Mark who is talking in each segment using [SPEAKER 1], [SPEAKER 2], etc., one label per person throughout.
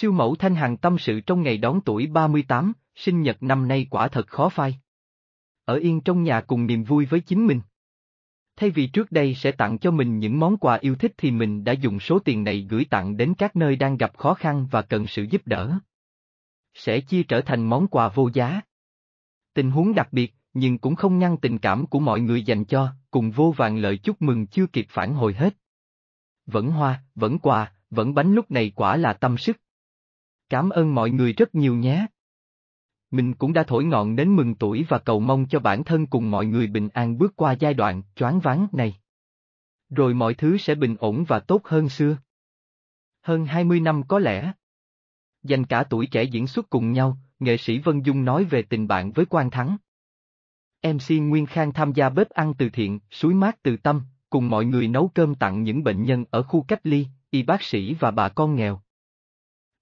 [SPEAKER 1] Siêu mẫu Thanh Hằng tâm sự trong ngày đón tuổi 38, sinh nhật năm nay quả thật khó phai. Ở yên trong nhà cùng niềm vui với chính mình. Thay vì trước đây sẽ tặng cho mình những món quà yêu thích thì mình đã dùng số tiền này gửi tặng đến các nơi đang gặp khó khăn và cần sự giúp đỡ. Sẽ chia trở thành món quà vô giá. Tình huống đặc biệt, nhưng cũng không ngăn tình cảm của mọi người dành cho, cùng vô vàng lời chúc mừng chưa kịp phản hồi hết. Vẫn hoa, vẫn quà, vẫn bánh lúc này quả là tâm sức. Cảm ơn mọi người rất nhiều nhé. Mình cũng đã thổi ngọn đến mừng tuổi và cầu mong cho bản thân cùng mọi người bình an bước qua giai đoạn choáng váng này. Rồi mọi thứ sẽ bình ổn và tốt hơn xưa. Hơn 20 năm có lẽ. Dành cả tuổi trẻ diễn xuất cùng nhau, nghệ sĩ Vân Dung nói về tình bạn với Quang Thắng. MC Nguyên Khang tham gia bếp ăn từ thiện, suối mát từ tâm, cùng mọi người nấu cơm tặng những bệnh nhân ở khu cách ly, y bác sĩ và bà con nghèo.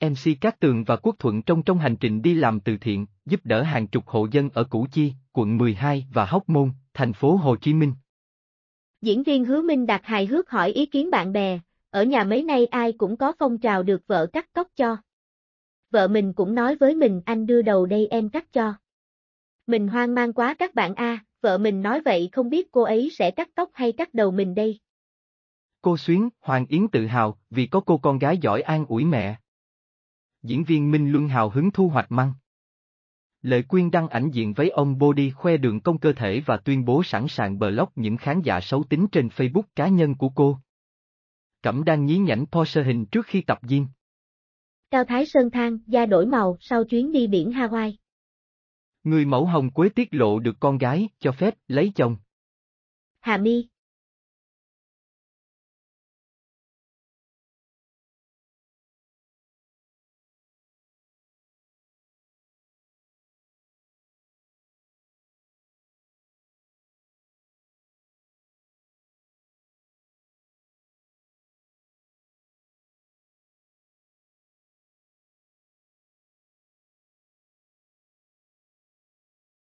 [SPEAKER 1] MC Cát Tường và Quốc Thuận trong trong hành trình đi làm từ thiện, giúp đỡ hàng chục hộ dân ở Củ Chi, quận 12 và Hóc Môn, thành phố Hồ Chí Minh.
[SPEAKER 2] Diễn viên Hứa Minh Đạt hài hước hỏi ý kiến bạn bè, ở nhà mấy nay ai cũng có phong trào được vợ cắt tóc cho. Vợ mình cũng nói với mình anh đưa đầu đây em cắt cho. Mình hoang mang quá các bạn a, à, vợ mình nói vậy không biết cô ấy sẽ cắt tóc hay cắt đầu mình đây.
[SPEAKER 1] Cô Xuyến, Hoàng Yến tự hào vì có cô con gái giỏi an ủi mẹ diễn viên Minh Luân hào hứng thu hoạch măng. Lệ Quyên đăng ảnh diện với ông Body khoe đường công cơ thể và tuyên bố sẵn sàng block những khán giả xấu tính trên Facebook cá nhân của cô. Cẩm đang nhí nhảnh Porsche hình trước khi tập gym.
[SPEAKER 2] Cao Thái Sơn Thang, da đổi màu sau chuyến đi biển Hawaii.
[SPEAKER 1] Người mẫu Hồng Quế tiết lộ được con gái, cho phép, lấy chồng.
[SPEAKER 2] Hà My.